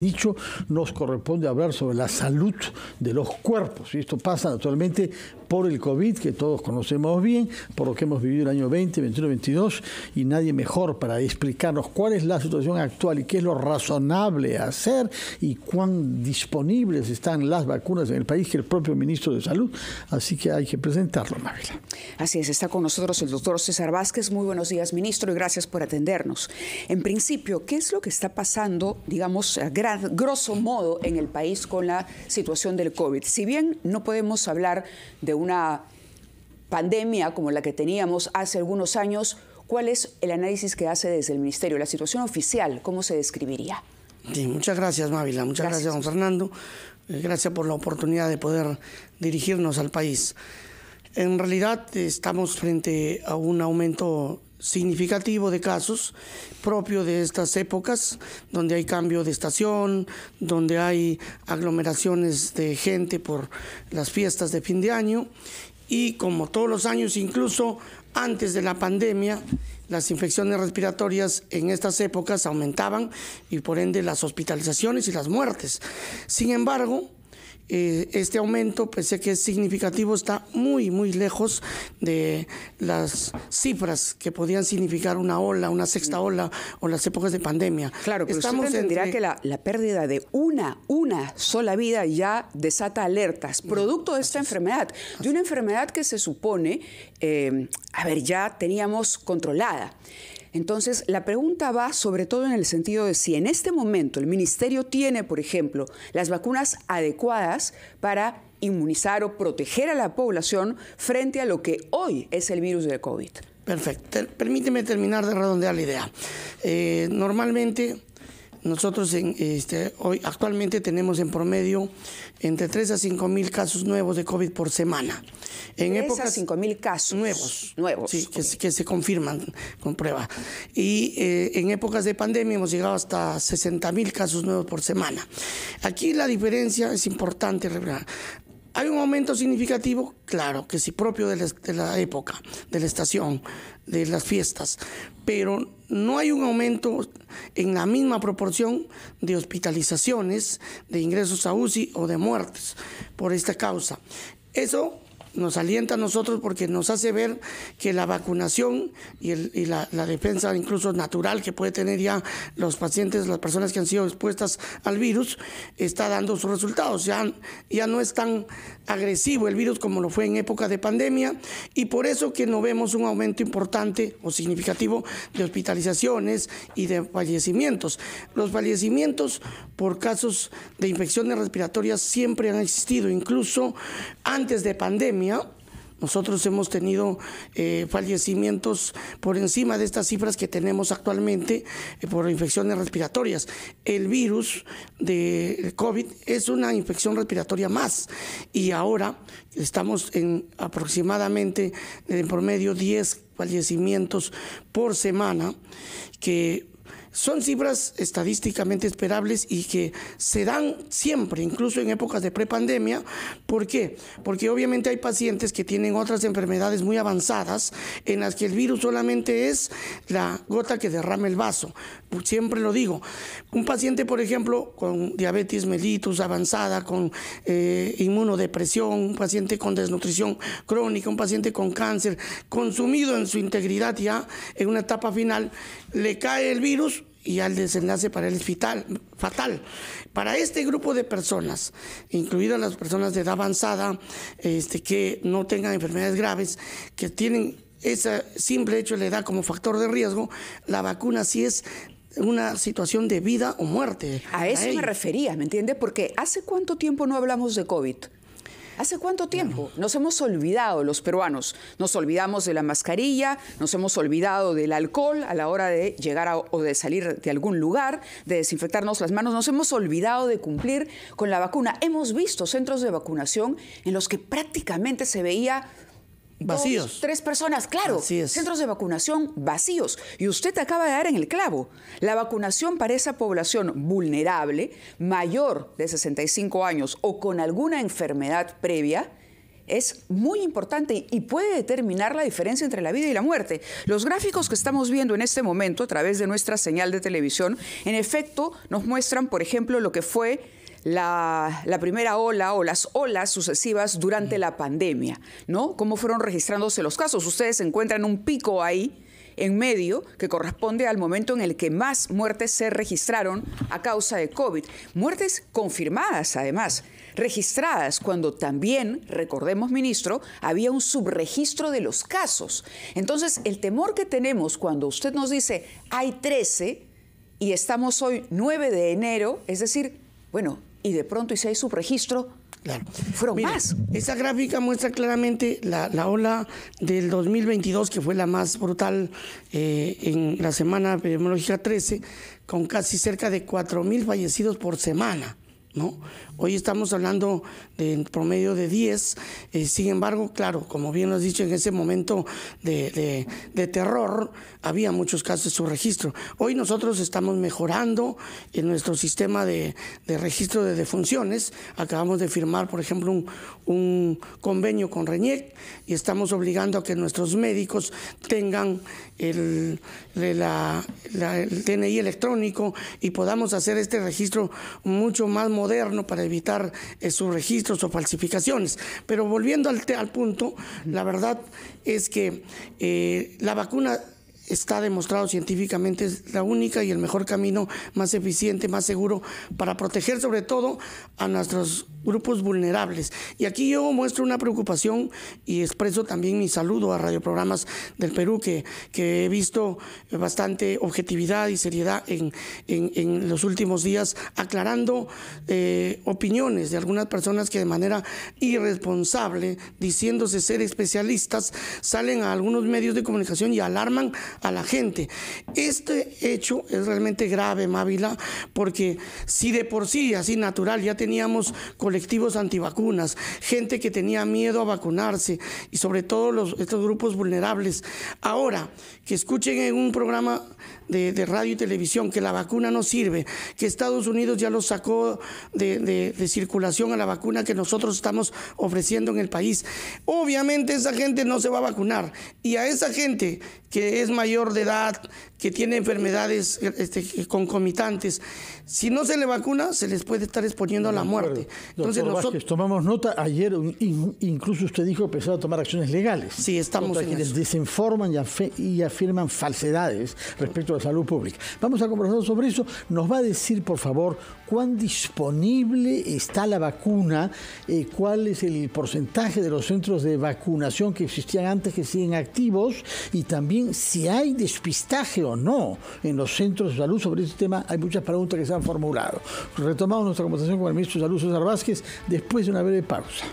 dicho, nos corresponde hablar sobre la salud de los cuerpos. Y esto pasa naturalmente por el COVID, que todos conocemos bien, por lo que hemos vivido el año 20, 21, 22, y nadie mejor para explicarnos cuál es la situación actual y qué es lo razonable hacer y cuán disponibles están las vacunas en el país que el propio ministro de Salud. Así que hay que presentarlo, Mávila. Así es, está con nosotros el doctor César Vázquez. Muy buenos días, ministro, y gracias por atendernos. En principio, ¿qué es lo que está pasando, digamos, a grosso modo en el país con la situación del COVID. Si bien no podemos hablar de una pandemia como la que teníamos hace algunos años, ¿cuál es el análisis que hace desde el Ministerio? La situación oficial, ¿cómo se describiría? muchas gracias, Mávila. Muchas gracias, gracias don Fernando. Eh, gracias por la oportunidad de poder dirigirnos al país. En realidad estamos frente a un aumento significativo de casos propio de estas épocas, donde hay cambio de estación, donde hay aglomeraciones de gente por las fiestas de fin de año y como todos los años, incluso antes de la pandemia, las infecciones respiratorias en estas épocas aumentaban y por ende las hospitalizaciones y las muertes. Sin embargo, eh, este aumento, pese que es significativo, está muy, muy lejos de las cifras que podían significar una ola, una sexta mm. ola o las épocas de pandemia. Claro, pero Estamos usted entenderá que la, pérdida de una, una sola vida ya desata alertas, mm, producto de esta enfermedad, de una enfermedad que se supone, eh, a ver, ya teníamos controlada. Entonces, la pregunta va sobre todo en el sentido de si en este momento el ministerio tiene, por ejemplo, las vacunas adecuadas para inmunizar o proteger a la población frente a lo que hoy es el virus del COVID. Perfecto. Permíteme terminar de redondear la idea. Eh, normalmente nosotros en, este, hoy actualmente tenemos en promedio entre 3 a 5 mil casos nuevos de COVID por semana. En 3 épocas, a 5 mil casos nuevos. Nuevos. Sí, que, se confirman con prueba. Y eh, en épocas de pandemia hemos llegado hasta 60 mil casos nuevos por semana. Aquí la diferencia es importante. ¿Hay un aumento significativo? Claro, que sí, propio de la, de la época, de la estación, de las fiestas, pero no hay un aumento en la misma proporción de hospitalizaciones, de ingresos a UCI o de muertes por esta causa. Eso nos alienta a nosotros porque nos hace ver que la vacunación y, la, defensa incluso natural que puede tener ya los pacientes, las personas que han sido expuestas al virus, está dando sus resultados. Ya, ya no es tan agresivo el virus como lo fue en época de pandemia y por eso que no vemos un aumento importante o significativo de hospitalizaciones y de fallecimientos. Los fallecimientos por casos de infecciones respiratorias siempre han existido, incluso antes de pandemia nosotros hemos tenido eh, fallecimientos por encima de estas cifras que tenemos actualmente eh, por infecciones respiratorias. El virus de COVID es una infección respiratoria más y ahora estamos en aproximadamente en promedio 10 fallecimientos por semana que son cifras estadísticamente esperables y que se dan siempre, incluso en épocas de prepandemia. ¿Por qué? Porque obviamente hay pacientes que tienen otras enfermedades muy avanzadas en las que el virus solamente es la gota que derrama el vaso. Siempre lo digo. Un paciente, por ejemplo, con diabetes mellitus avanzada, con eh, inmunodepresión, un paciente con desnutrición crónica, un paciente con cáncer, consumido en su integridad ya en una etapa final, le cae el virus y al desenlace para él es fatal. Para este grupo de personas, incluidas las personas de edad avanzada, este, que no tengan enfermedades graves, que tienen ese simple hecho de la edad como factor de riesgo, la vacuna sí es una situación de vida o muerte. A eso me refería, ¿me entiendes? Porque ¿hace cuánto tiempo no hablamos de COVID? ¿Hace cuánto tiempo? Nos hemos olvidado los peruanos. Nos olvidamos de la mascarilla, nos hemos olvidado del alcohol a la hora de llegar o de salir de algún lugar, de desinfectarnos las manos. Nos hemos olvidado de cumplir con la vacuna. Hemos visto centros de vacunación en los que prácticamente se veía vacíos. tres personas, claro. Centros de vacunación vacíos. Y usted acaba de dar en el clavo. La vacunación para esa población vulnerable, mayor de 65 años o con alguna enfermedad previa, es muy importante y puede determinar la diferencia entre la vida y la muerte. Los gráficos que estamos viendo en este momento a través de nuestra señal de televisión, en efecto, nos muestran, por ejemplo, lo que fue la, primera ola o las olas sucesivas durante mm. la pandemia, ¿no? Cómo fueron registrándose los casos. Ustedes encuentran un pico ahí en medio que corresponde al momento en el que más muertes se registraron a causa de COVID. Muertes confirmadas, además, registradas cuando también, recordemos, ministro, había un subregistro de los casos. Entonces, el temor que tenemos cuando usted nos dice hay 13 y estamos hoy 9 de enero, es decir, bueno, y de pronto hice subregistro. Claro. Fueron más. Esa gráfica muestra claramente la, ola del 2022, que fue la más brutal eh, en la semana epidemiológica 13, con casi cerca de 4.000 fallecidos por semana. Hoy estamos hablando de promedio de 10, eh, sin embargo, claro, como bien lo has dicho, en ese momento de, terror había muchos casos de su registro. Hoy nosotros estamos mejorando en nuestro sistema de, registro de defunciones. Acabamos de firmar, por ejemplo, un, convenio con RENIEC y estamos obligando a que nuestros médicos tengan el, el DNI electrónico y podamos hacer este registro mucho más moderno para evitar eh, sus registros o falsificaciones. Pero volviendo al, al punto, la verdad es que eh, la vacuna está demostrado científicamente, la única y el mejor camino más eficiente, más seguro para proteger sobre todo a nuestros grupos vulnerables. Y aquí yo muestro una preocupación y expreso también mi saludo a radio programas del Perú que, que he visto bastante objetividad y seriedad en, los últimos días aclarando eh, opiniones de algunas personas que de manera irresponsable, diciéndose ser especialistas, salen a algunos medios de comunicación y alarman a la gente. Este hecho es realmente grave, Mávila, porque si de por sí, así natural, ya teníamos colectivos antivacunas, gente que tenía miedo a vacunarse y sobre todo los, estos grupos vulnerables, ahora que escuchen en un programa de, radio y televisión que la vacuna no sirve, que Estados Unidos ya lo sacó de, de, circulación a la vacuna que nosotros estamos ofreciendo en el país. Obviamente esa gente no se va a vacunar y a esa gente que es mayor de edad, que tiene enfermedades este, concomitantes. Si no se le vacuna, se les puede estar exponiendo a la muerte. Entonces, nosotros tomamos nota. Ayer incluso usted dijo empezar a tomar acciones legales. Sí, estamos en quienes desinforman y, afirman falsedades respecto a la salud pública. Vamos a conversar sobre eso. Nos va a decir, por favor, cuán disponible está la vacuna, eh, cuál es el porcentaje de los centros de vacunación que existían antes que siguen activos y también si hay despistaje no en los centros de salud sobre este tema. Hay muchas preguntas que se han formulado. Retomamos nuestra conversación con el ministro de Salud, César Vázquez, después de una breve pausa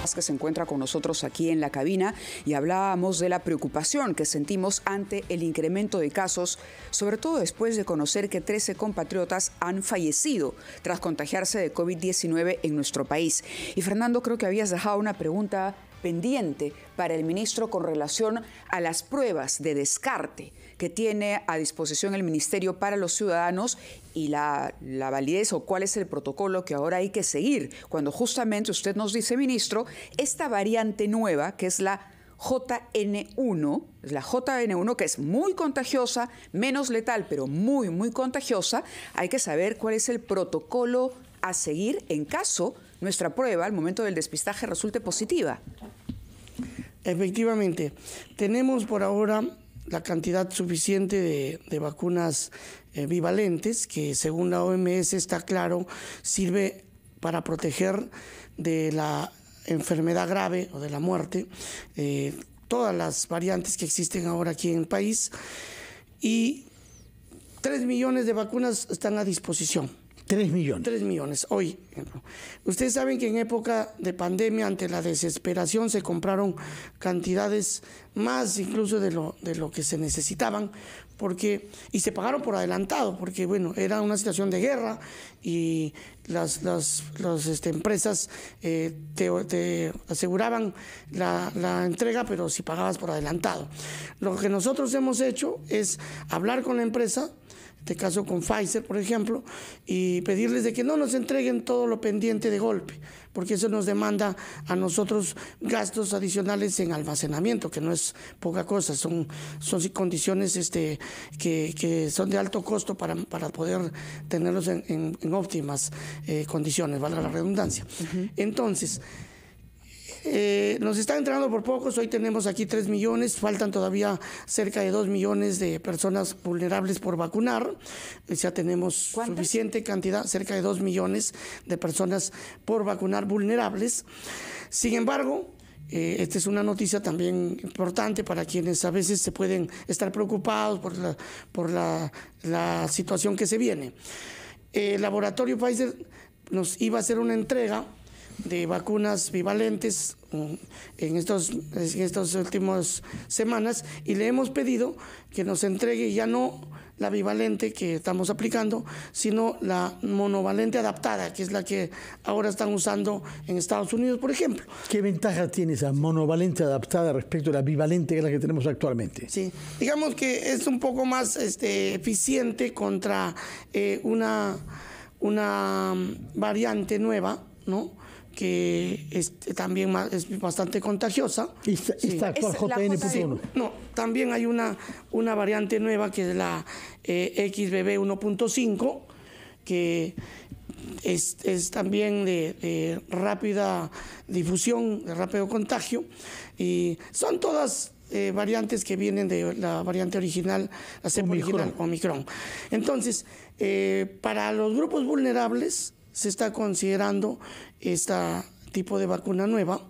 Vázquez se encuentra con nosotros aquí en la cabina y hablábamos de la preocupación que sentimos ante el incremento de casos, sobre todo después de conocer que 13 compatriotas han fallecido tras contagiarse de COVID-19 en nuestro país. Y Fernando, creo que habías dejado una pregunta pendiente para el ministro con relación a las pruebas de descarte que tiene a disposición el Ministerio para los Ciudadanos y la, validez o cuál es el protocolo que ahora hay que seguir, cuando justamente usted nos dice, ministro, esta variante nueva, que es la JN1, es la JN1 que es muy contagiosa, menos letal, pero muy, muy contagiosa, hay que saber cuál es el protocolo a seguir en caso de nuestra prueba al momento del despistaje resulte positiva. Efectivamente, tenemos por ahora la cantidad suficiente de, vacunas eh, bivalentes, que según la OMS está claro, sirve para proteger de la enfermedad grave o de la muerte eh, todas las variantes que existen ahora aquí en el país. Y tres millones de vacunas están a disposición. Tres millones. Tres millones, hoy. Ustedes saben que en época de pandemia, ante la desesperación, se compraron cantidades más incluso de lo, de lo que se necesitaban, porque, y se pagaron por adelantado, porque bueno, era una situación de guerra y las, las, este, empresas eh, te, aseguraban la entrega, pero si pagabas por adelantado. Lo que nosotros hemos hecho es hablar con la empresa, este caso con Pfizer, por ejemplo, y pedirles de que no nos entreguen todo lo pendiente de golpe, porque eso nos demanda a nosotros gastos adicionales en almacenamiento, que no es poca cosa, son, son condiciones este, que, son de alto costo para, para poder tenerlos en, en, óptimas eh, condiciones, valga la redundancia. Entonces, eh, nos está entrando por pocos, hoy tenemos aquí 3 millones, faltan todavía cerca de 2 millones de personas vulnerables por vacunar, eh, ya tenemos suficiente cantidad, cerca de 2 millones de personas por vacunar vulnerables. Sin embargo, eh, esta es una noticia también importante para quienes a veces se pueden estar preocupados por por la situación que se viene. El laboratorio Pfizer nos iba a hacer una entrega de vacunas bivalentes mm, en estos en estas últimas semanas y le hemos pedido que nos entregue ya no la bivalente que estamos aplicando, sino la monovalente adaptada, que es la que ahora están usando en Estados Unidos, por ejemplo. ¿Qué ventaja tiene esa monovalente adaptada respecto a la bivalente que es la que tenemos actualmente? Sí, digamos que es un poco más este, eficiente contra eh, una, una mm, variante nueva, ¿no? que eh, también es bastante contagiosa. ¿Y está, actual JN.1? no, también hay una, una variante nueva que es la eh, XBB 1.5, que es, también de, rápida difusión, de rápido contagio, y son todas eh, variantes que vienen de la variante original, la cepa original Omicron. Entonces, para los grupos vulnerables, se está considerando esta tipo de vacuna nueva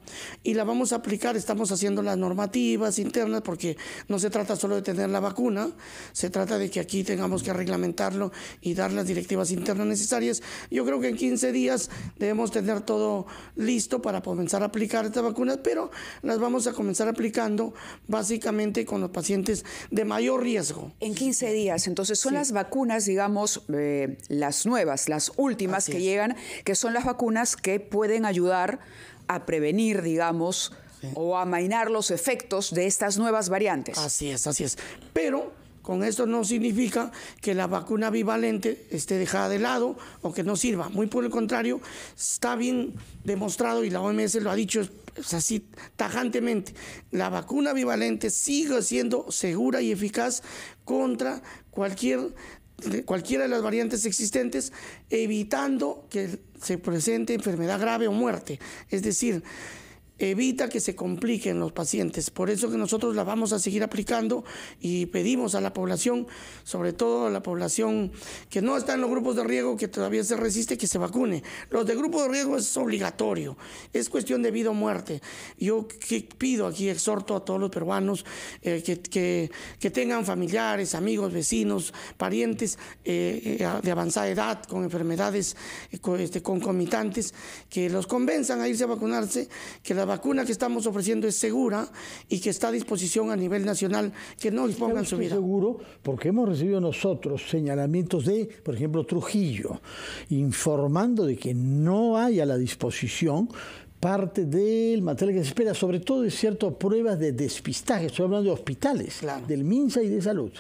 y la vamos a aplicar. Estamos haciendo las normativas internas porque no se trata solo de tener la vacuna, se trata de que aquí tengamos que reglamentarlo y dar las directivas internas necesarias. Yo creo que en 15 días debemos tener todo listo para comenzar a aplicar estas vacunas, pero las vamos a comenzar aplicando básicamente con los pacientes de mayor riesgo. En 15 días, entonces son las vacunas, digamos, eh, las nuevas, las últimas que llegan, que son las vacunas que pueden ayudar a prevenir, digamos, o o amainar los efectos de estas nuevas variantes. Así es, así es. Pero con esto no significa que la vacuna bivalente esté dejada de lado o que no sirva. Muy por el contrario, está bien demostrado y la OMS lo ha dicho así tajantemente. La vacuna bivalente sigue siendo segura y eficaz contra cualquier cualquiera de las variantes existentes, evitando que se presente enfermedad grave o muerte. Es decir, evita que se compliquen los pacientes. Por eso que nosotros la vamos a seguir aplicando y pedimos a la población, sobre todo a la población que no está en los grupos de riesgo, que todavía se resiste, que se vacune. Los de grupo de riesgo es obligatorio, es cuestión de vida o muerte. Yo pido aquí, exhorto a todos los peruanos eh, que, que, tengan familiares, amigos, vecinos, parientes eh, eh, de avanzada edad, con enfermedades este, concomitantes, que los convenzan a irse a vacunarse, que la la vacuna que estamos ofreciendo es segura y que está a disposición a nivel nacional, que no dispongan su vida. Seguro, porque hemos recibido nosotros señalamientos de, por ejemplo, Trujillo, informando de que no hay a la disposición parte del material que se espera, sobre todo de ciertas pruebas de despistaje, estoy hablando de hospitales, del MINSA y de salud.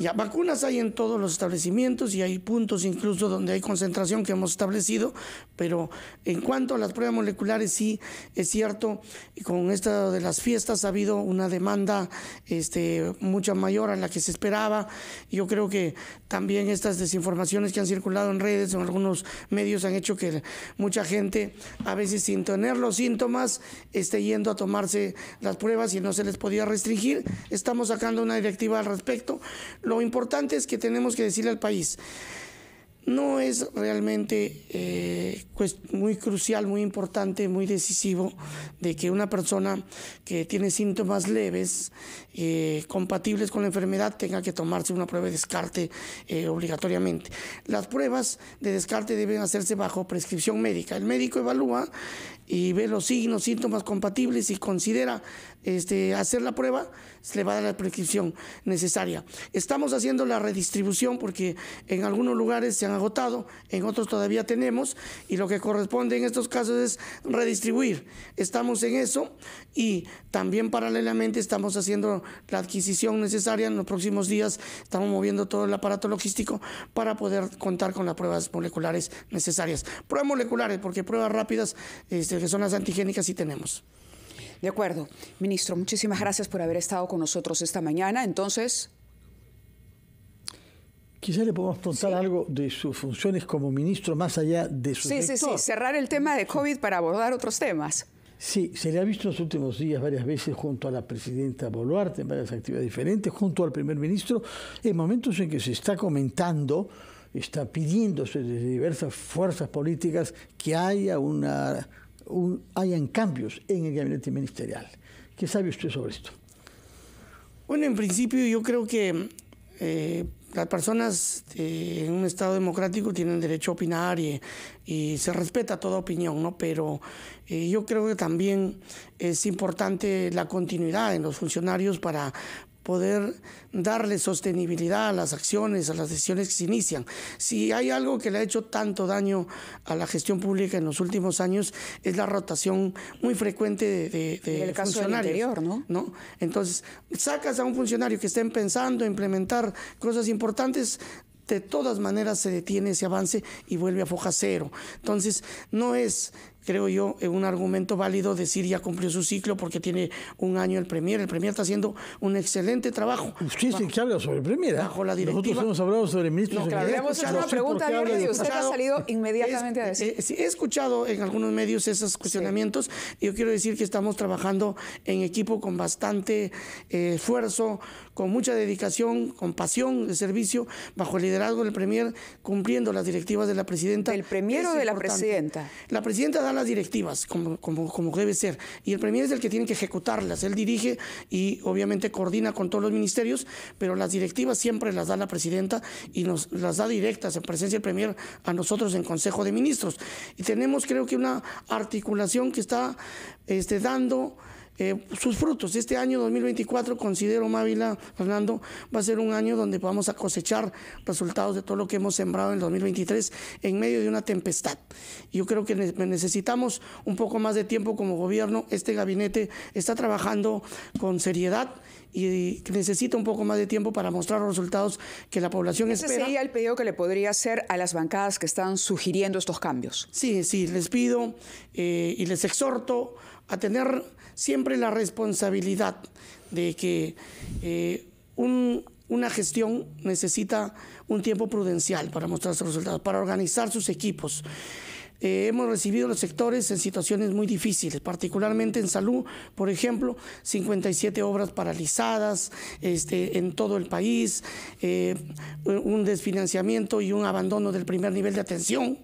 Ya, vacunas hay en todos los establecimientos y hay puntos incluso donde hay concentración que hemos establecido, pero en cuanto a las pruebas moleculares, sí es cierto, y con esta de las fiestas ha habido una demanda este, mucha mayor a la que se esperaba. Yo creo que también estas desinformaciones que han circulado en redes o en algunos medios han hecho que mucha gente, a veces sin tener los síntomas, esté yendo a tomarse las pruebas y no se les podía restringir. Estamos sacando una directiva al respecto lo importante es que tenemos que decirle al país, no es realmente eh, pues, muy crucial, muy importante, muy decisivo de que una persona que tiene síntomas leves eh, compatibles con la enfermedad tenga que tomarse una prueba de descarte eh, obligatoriamente. Las pruebas de descarte deben hacerse bajo prescripción médica. El médico evalúa y ve los signos, síntomas compatibles y considera este, hacer la prueba, se le va a dar la prescripción necesaria. Estamos haciendo la redistribución porque en algunos lugares se han agotado, en otros todavía tenemos y lo que corresponde en estos casos es redistribuir. Estamos en eso y también paralelamente estamos haciendo la adquisición necesaria. En los próximos días estamos moviendo todo el aparato logístico para poder contar con las pruebas moleculares necesarias. Pruebas moleculares porque pruebas rápidas este, que son las antigénicas sí tenemos. De acuerdo. Ministro, muchísimas gracias por haber estado con nosotros esta mañana. Entonces... Quizá le podemos contar algo de sus funciones como ministro más allá de su Sí, sí, sí, cerrar el tema de COVID para abordar otros temas. Sí, se le ha visto en los últimos días varias veces junto a la presidenta Boluarte en varias actividades diferentes, junto al primer ministro, en momentos en que se está comentando, está pidiéndose desde diversas fuerzas políticas que haya una hayan cambios en el gabinete ministerial. ¿Qué sabe usted sobre esto? Bueno, en principio yo creo que eh, las personas en un Estado democrático tienen derecho a opinar y, y se respeta toda opinión, ¿no? Pero eh, yo creo que también es importante la continuidad en los funcionarios para poder darle sostenibilidad a las acciones, a las decisiones que se inician. Si hay algo que le ha hecho tanto daño a la gestión pública en los últimos años es la rotación muy frecuente de, de, el caso Del interior, ¿no? ¿no? Entonces, sacas a un funcionario que estén pensando implementar cosas importantes, de todas maneras se detiene ese avance y vuelve a foja cero. Entonces, no es creo yo, eh, un argumento válido decir ya cumplió su ciclo porque tiene un año el Premier. El Premier está haciendo un excelente trabajo. Usted sí, que habla sobre el Premier. ¿eh? Bajo la directiva. Nosotros hemos hablado sobre ministro. No, claro, le hemos hecho una pregunta usted ha salido inmediatamente a decir. Eh, he escuchado en algunos medios esos cuestionamientos yo quiero decir que estamos trabajando en equipo con bastante esfuerzo, con mucha dedicación, con pasión de servicio, bajo el liderazgo del Premier, cumpliendo las directivas de la presidenta. ¿El Premier o de la presidenta? La presidenta las directivas, como, como, como, debe ser, y el Premier es el que tiene que ejecutarlas. Él dirige y obviamente coordina con todos los ministerios, pero las directivas siempre las da la presidenta y nos las da directas en presencia del Premier a nosotros en Consejo de Ministros. Y tenemos creo que una articulación que está este, dando... Eh, sus frutos. Este año 2024 considero, Mávila, Fernando, va a ser un año donde vamos a cosechar resultados de todo lo que hemos sembrado en el 2023 en medio de una tempestad. Yo creo que necesitamos un poco más de tiempo como gobierno. Este gabinete está trabajando con seriedad y necesita un poco más de tiempo para mostrar los resultados que la población Ese espera. sería el pedido que le podría hacer a las bancadas que están sugiriendo estos cambios. Sí, sí, les pido eh, y les exhorto a tener siempre la responsabilidad de que eh, una gestión necesita un tiempo prudencial para mostrar sus resultados, para organizar sus equipos. Eh, hemos recibido los sectores en situaciones muy difíciles, particularmente en salud, por ejemplo, 57 obras paralizadas este, en todo el país, eh, un desfinanciamiento y un abandono del primer nivel de atención,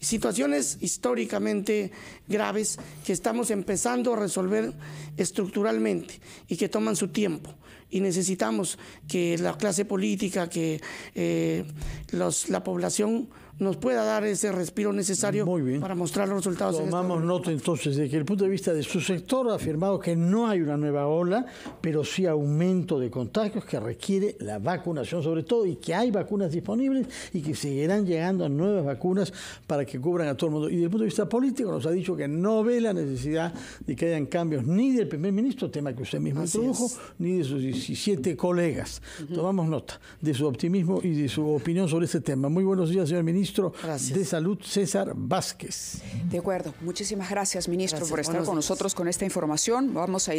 situaciones históricamente graves que estamos empezando a resolver estructuralmente y que toman su tiempo y necesitamos que la clase política, que eh, la población nos pueda dar ese respiro necesario para mostrar los resultados. Tomamos nota entonces de que el punto de vista de su sector ha afirmado que no hay una nueva ola, pero sí aumento de contagios que requiere la vacunación sobre todo y que hay vacunas disponibles y que seguirán llegando nuevas vacunas para que cubran a todo el mundo. Y desde el punto de vista político nos ha dicho que no ve la necesidad de que hayan cambios ni del primer ministro, tema que usted mismo introdujo, ni de sus 17 colegas. Tomamos nota de su optimismo y de su opinión sobre este tema. Muy buenos días, señor ministro ministro de Salud, César Vázquez. De acuerdo. Muchísimas gracias, ministro, por estar con nosotros con esta información. Vamos a ir.